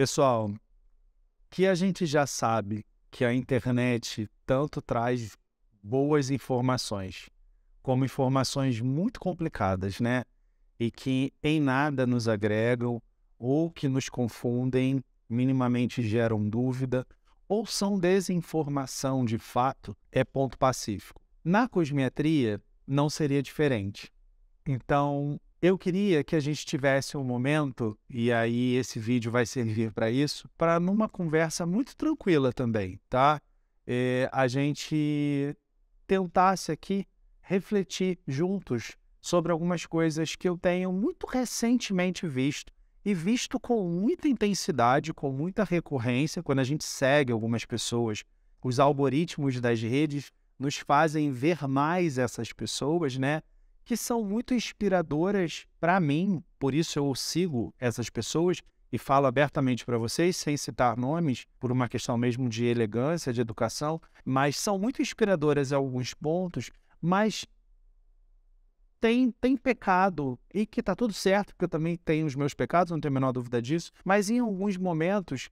Pessoal, que a gente já sabe que a internet tanto traz boas informações, como informações muito complicadas, né? E que em nada nos agregam ou que nos confundem, minimamente geram dúvida ou são desinformação de fato, é ponto pacífico. Na cosmetria não seria diferente. Então, eu queria que a gente tivesse um momento, e aí esse vídeo vai servir para isso, para numa conversa muito tranquila também, tá? É, a gente tentasse aqui refletir juntos sobre algumas coisas que eu tenho muito recentemente visto e visto com muita intensidade, com muita recorrência, quando a gente segue algumas pessoas, os algoritmos das redes nos fazem ver mais essas pessoas, né? que são muito inspiradoras para mim, por isso eu sigo essas pessoas e falo abertamente para vocês, sem citar nomes, por uma questão mesmo de elegância, de educação, mas são muito inspiradoras em alguns pontos, mas tem, tem pecado e que está tudo certo, porque eu também tenho os meus pecados, não tenho a menor dúvida disso, mas em alguns momentos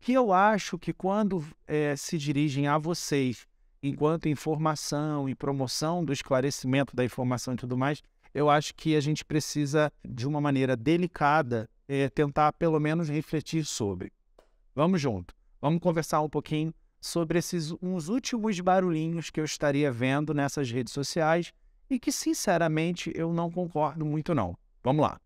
que eu acho que quando é, se dirigem a vocês enquanto informação e promoção do esclarecimento da informação e tudo mais, eu acho que a gente precisa, de uma maneira delicada, é, tentar pelo menos refletir sobre. Vamos junto, vamos conversar um pouquinho sobre esses uns últimos barulhinhos que eu estaria vendo nessas redes sociais e que, sinceramente, eu não concordo muito não. Vamos lá.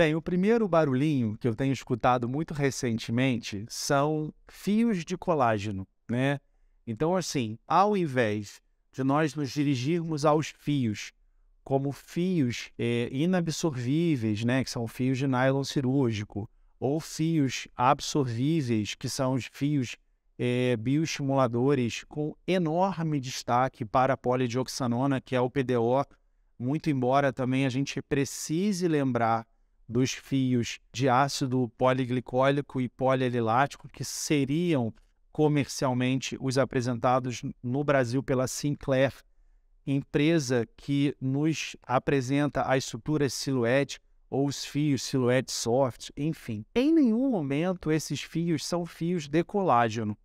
Bem, o primeiro barulhinho que eu tenho escutado muito recentemente são fios de colágeno, né? Então, assim, ao invés de nós nos dirigirmos aos fios como fios eh, inabsorvíveis, né, que são fios de nylon cirúrgico, ou fios absorvíveis, que são os fios eh, bioestimuladores com enorme destaque para a polidioxanona, que é o PDO, muito embora também a gente precise lembrar dos fios de ácido poliglicólico e polialilático, que seriam comercialmente os apresentados no Brasil pela Sinclair, empresa que nos apresenta as estruturas silhouette ou os fios silhouette soft, enfim. Em nenhum momento esses fios são fios de colágeno.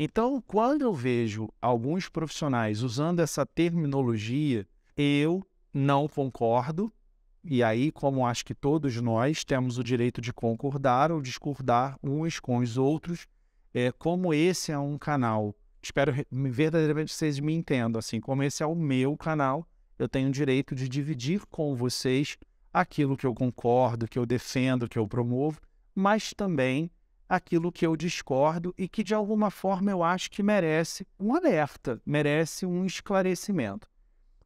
Então, quando eu vejo alguns profissionais usando essa terminologia eu não concordo, e aí, como acho que todos nós temos o direito de concordar ou discordar uns com os outros, é, como esse é um canal, espero verdadeiramente vocês me entendam, assim, como esse é o meu canal, eu tenho o direito de dividir com vocês aquilo que eu concordo, que eu defendo, que eu promovo, mas também aquilo que eu discordo e que de alguma forma eu acho que merece um alerta, merece um esclarecimento.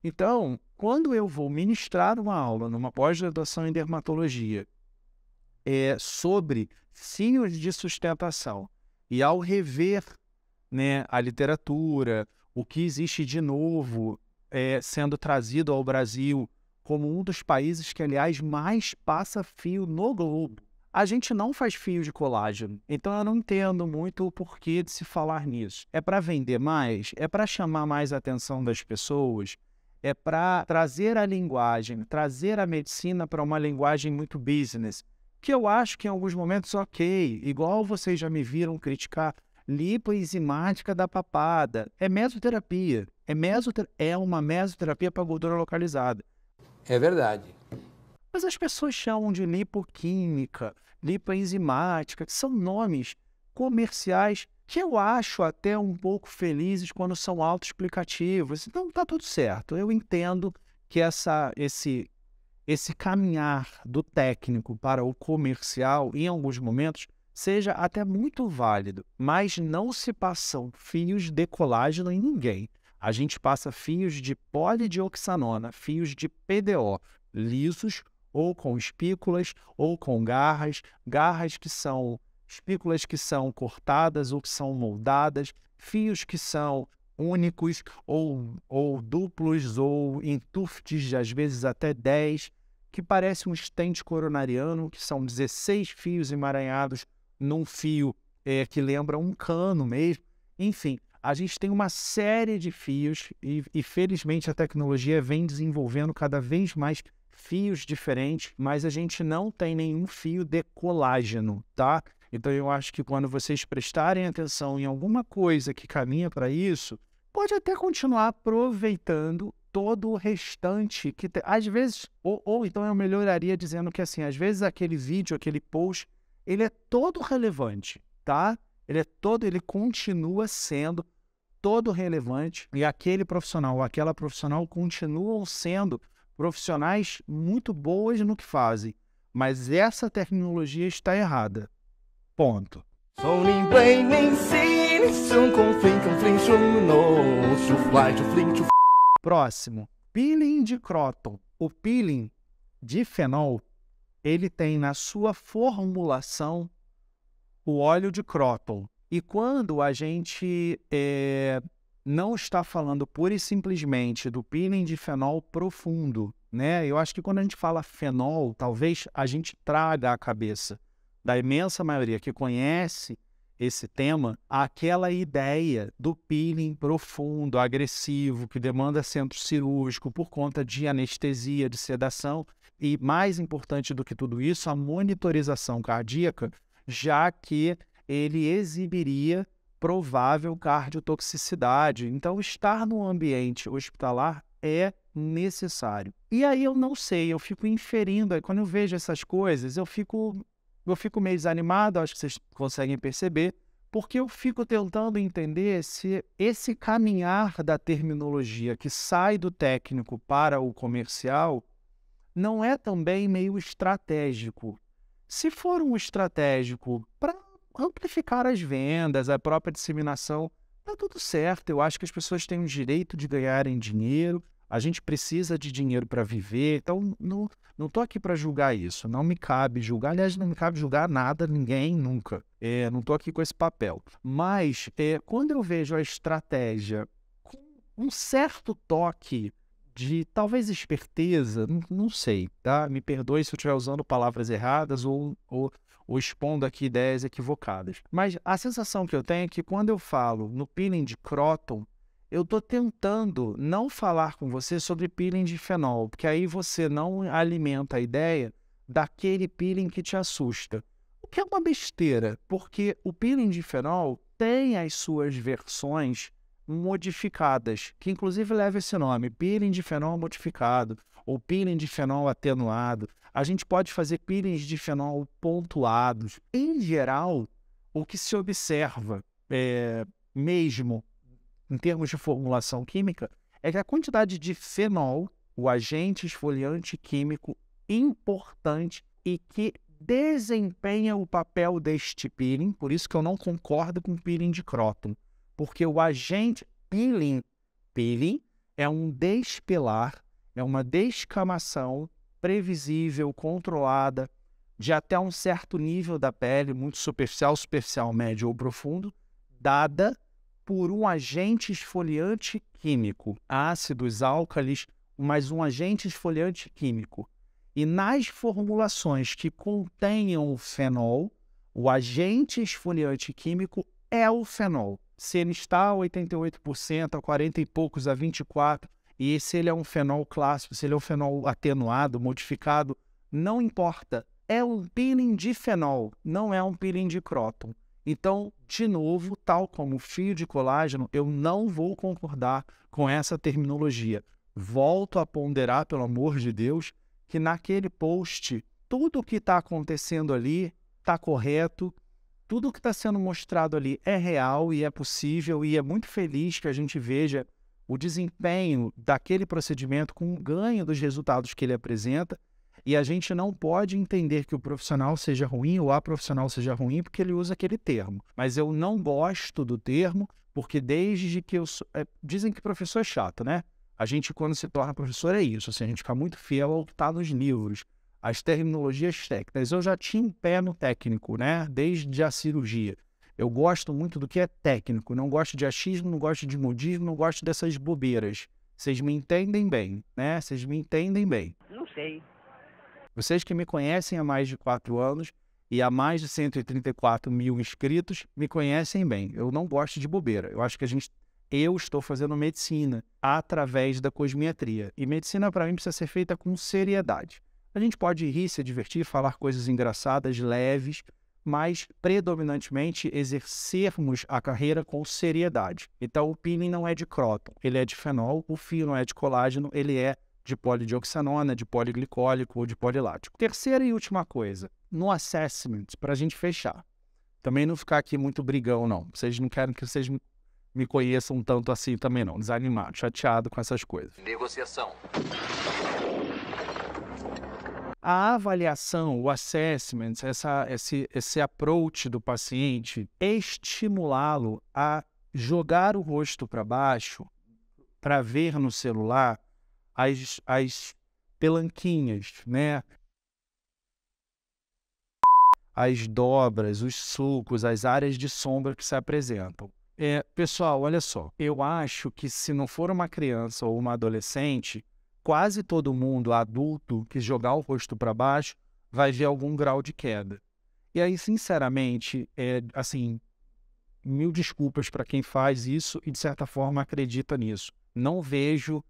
Então, quando eu vou ministrar uma aula numa pós-graduação em dermatologia é, sobre signos de sustentação, e ao rever né, a literatura, o que existe de novo é, sendo trazido ao Brasil como um dos países que, aliás, mais passa fio no globo. A gente não faz fio de colágeno, então eu não entendo muito o porquê de se falar nisso. É para vender mais? É para chamar mais a atenção das pessoas? é para trazer a linguagem, trazer a medicina para uma linguagem muito business, que eu acho que em alguns momentos ok, igual vocês já me viram criticar lipoenzimática da papada. É mesoterapia. É, mesoter é uma mesoterapia para gordura localizada. É verdade. Mas as pessoas chamam de lipoquímica, lipoenzimática, que são nomes comerciais que eu acho até um pouco felizes quando são autoexplicativos. Então está tudo certo. Eu entendo que essa, esse, esse caminhar do técnico para o comercial, em alguns momentos, seja até muito válido, mas não se passam fios de colágeno em ninguém. A gente passa fios de polidioxanona, fios de PDO, lisos ou com espículas ou com garras, garras que são espículas que são cortadas ou que são moldadas, fios que são únicos ou, ou duplos ou entuftes, às vezes até 10, que parece um estente coronariano, que são 16 fios emaranhados num fio é, que lembra um cano mesmo. Enfim, a gente tem uma série de fios e, e felizmente a tecnologia vem desenvolvendo cada vez mais fios diferentes, mas a gente não tem nenhum fio de colágeno, tá? Então eu acho que quando vocês prestarem atenção em alguma coisa que caminha para isso, pode até continuar aproveitando todo o restante que te... às vezes ou, ou então eu melhoraria dizendo que assim, às vezes aquele vídeo, aquele post, ele é todo relevante, tá? Ele é todo, ele continua sendo todo relevante e aquele profissional ou aquela profissional continuam sendo profissionais muito boas no que fazem, mas essa tecnologia está errada. Ponto. Próximo, peeling de cróton. O peeling de fenol, ele tem na sua formulação o óleo de cróton. E quando a gente é, não está falando pura e simplesmente do peeling de fenol profundo, né? Eu acho que quando a gente fala fenol, talvez a gente traga à cabeça da imensa maioria que conhece esse tema, aquela ideia do peeling profundo, agressivo, que demanda centro cirúrgico por conta de anestesia, de sedação e, mais importante do que tudo isso, a monitorização cardíaca, já que ele exibiria provável cardiotoxicidade. Então, estar no ambiente hospitalar é necessário. E aí eu não sei, eu fico inferindo, quando eu vejo essas coisas, eu fico eu fico meio desanimado, acho que vocês conseguem perceber, porque eu fico tentando entender se esse caminhar da terminologia que sai do técnico para o comercial não é também meio estratégico. Se for um estratégico para amplificar as vendas, a própria disseminação, está tudo certo. Eu acho que as pessoas têm o direito de ganharem dinheiro, a gente precisa de dinheiro para viver. Então, não, não tô aqui para julgar isso. Não me cabe julgar. Aliás, não me cabe julgar nada, ninguém, nunca. É, não tô aqui com esse papel. Mas, é, quando eu vejo a estratégia com um certo toque de talvez esperteza, não, sei, tá? Me perdoe se eu estiver usando palavras erradas ou, ou, ou expondo aqui ideias equivocadas. Mas a sensação que eu tenho é que quando eu falo no peeling de Croton, eu estou tentando não falar com você sobre peeling de fenol, porque aí você não alimenta a ideia daquele peeling que te assusta. O que é uma besteira, porque o peeling de fenol tem as suas versões modificadas, que inclusive leva esse nome, peeling de fenol modificado ou peeling de fenol atenuado. A gente pode fazer peelings de fenol pontuados. Em geral, o que se observa é, mesmo em termos de formulação química, é que a quantidade de fenol, o agente esfoliante químico importante e que desempenha o papel deste peeling, por isso que eu não concordo com peeling de cróton, porque o agente peeling, peeling é um despelar, é uma descamação previsível, controlada, de até um certo nível da pele, muito superficial, superficial, médio ou profundo, dada por um agente esfoliante químico, ácidos, álcalis, mas um agente esfoliante químico. E nas formulações que contenham o fenol, o agente esfoliante químico é o fenol. Se ele está a 88%, a 40 e poucos, a 24, e se ele é um fenol clássico, se ele é um fenol atenuado, modificado, não importa. É um peeling de fenol, não é um peeling de cróton. Então, de novo, tal como fio de colágeno, eu não vou concordar com essa terminologia. Volto a ponderar, pelo amor de Deus, que naquele post, tudo o que está acontecendo ali está correto, tudo o que está sendo mostrado ali é real e é possível, e é muito feliz que a gente veja o desempenho daquele procedimento com o ganho dos resultados que ele apresenta e a gente não pode entender que o profissional seja ruim ou a profissional seja ruim porque ele usa aquele termo. Mas eu não gosto do termo porque desde que eu sou... é, dizem que professor é chato, né? A gente quando se torna professor é isso, assim, a gente fica muito fiel ao que está nos livros, as terminologias técnicas. Eu já tinha um pé no técnico, né? Desde a cirurgia. Eu gosto muito do que é técnico, não gosto de achismo, não gosto de modismo, não gosto dessas bobeiras. Vocês me entendem bem, né? Vocês me entendem bem. Não sei. Vocês que me conhecem há mais de quatro anos e há mais de 134 mil inscritos me conhecem bem. Eu não gosto de bobeira. Eu acho que a gente. Eu estou fazendo medicina através da cosmiatria. E medicina, para mim, precisa ser feita com seriedade. A gente pode rir, se divertir, falar coisas engraçadas, leves, mas predominantemente exercermos a carreira com seriedade. Então, o peeling não é de cróton, ele é de fenol, o fio não é de colágeno, ele é de polidioxanona, de poliglicólico ou de polilático. Terceira e última coisa, no assessment, para a gente fechar. Também não ficar aqui muito brigão, não. Vocês não querem que vocês me conheçam tanto assim também, não. Desanimado, chateado com essas coisas. Negociação. A avaliação, o assessment, essa, esse, esse approach do paciente, estimulá-lo a jogar o rosto para baixo para ver no celular as, as pelanquinhas, né? As dobras, os sulcos, as áreas de sombra que se apresentam. É, pessoal, olha só. Eu acho que se não for uma criança ou uma adolescente, quase todo mundo adulto que jogar o rosto para baixo vai ver algum grau de queda. E aí, sinceramente, é assim, mil desculpas para quem faz isso e de certa forma acredita nisso. Não vejo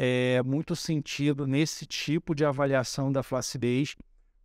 é, muito sentido nesse tipo de avaliação da flacidez,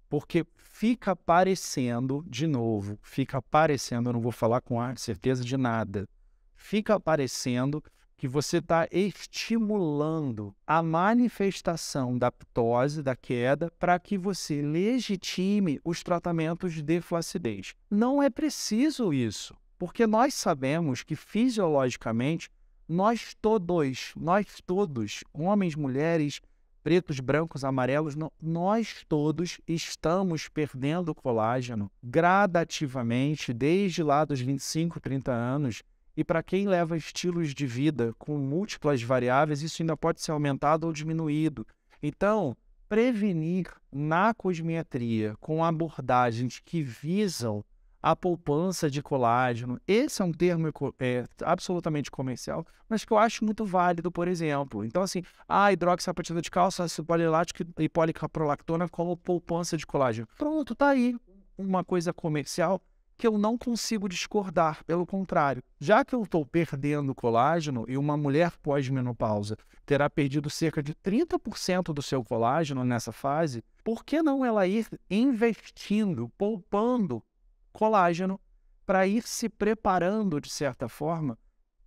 porque fica parecendo, de novo, fica parecendo, eu não vou falar com certeza de nada, fica parecendo que você está estimulando a manifestação da ptose, da queda, para que você legitime os tratamentos de flacidez. Não é preciso isso, porque nós sabemos que fisiologicamente nós todos, nós todos, homens, mulheres, pretos, brancos, amarelos, nós todos estamos perdendo colágeno gradativamente desde lá dos 25, 30 anos. E para quem leva estilos de vida com múltiplas variáveis, isso ainda pode ser aumentado ou diminuído. Então, prevenir na cosmetria com abordagens que visam a poupança de colágeno. Esse é um termo é, absolutamente comercial, mas que eu acho muito válido, por exemplo. Então, assim, a hidroxapatina de cálcio, ácido polilático e policaprolactona como poupança de colágeno. Pronto, tá aí uma coisa comercial que eu não consigo discordar, pelo contrário. Já que eu estou perdendo colágeno e uma mulher pós-menopausa terá perdido cerca de 30% do seu colágeno nessa fase, por que não ela ir investindo, poupando colágeno para ir se preparando, de certa forma,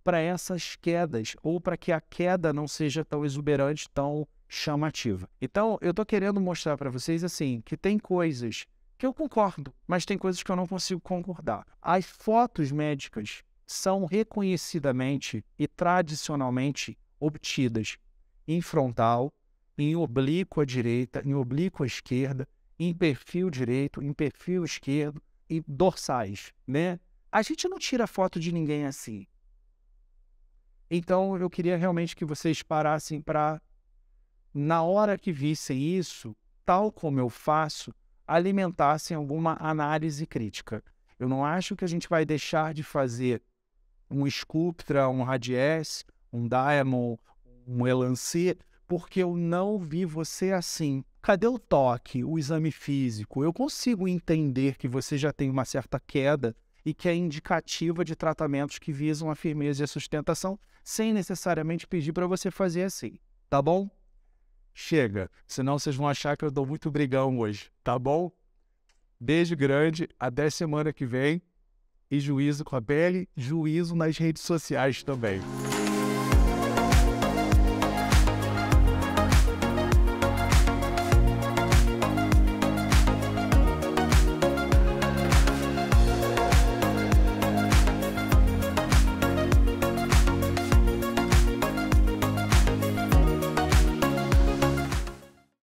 para essas quedas, ou para que a queda não seja tão exuberante, tão chamativa. Então, eu estou querendo mostrar para vocês assim que tem coisas que eu concordo, mas tem coisas que eu não consigo concordar. As fotos médicas são reconhecidamente e tradicionalmente obtidas em frontal, em oblíquo à direita, em oblíquo à esquerda, em perfil direito, em perfil esquerdo, e dorsais, né? A gente não tira foto de ninguém assim. Então eu queria realmente que vocês parassem para, na hora que vissem isso, tal como eu faço, alimentassem alguma análise crítica. Eu não acho que a gente vai deixar de fazer um Sculptra, um Radies, um Diamond, um Elancé, porque eu não vi você assim. Cadê o toque, o exame físico? Eu consigo entender que você já tem uma certa queda e que é indicativa de tratamentos que visam a firmeza e a sustentação, sem necessariamente pedir para você fazer assim, tá bom? Chega, senão vocês vão achar que eu dou muito brigão hoje, tá bom? Beijo grande, até semana que vem. E juízo com a pele, juízo nas redes sociais também.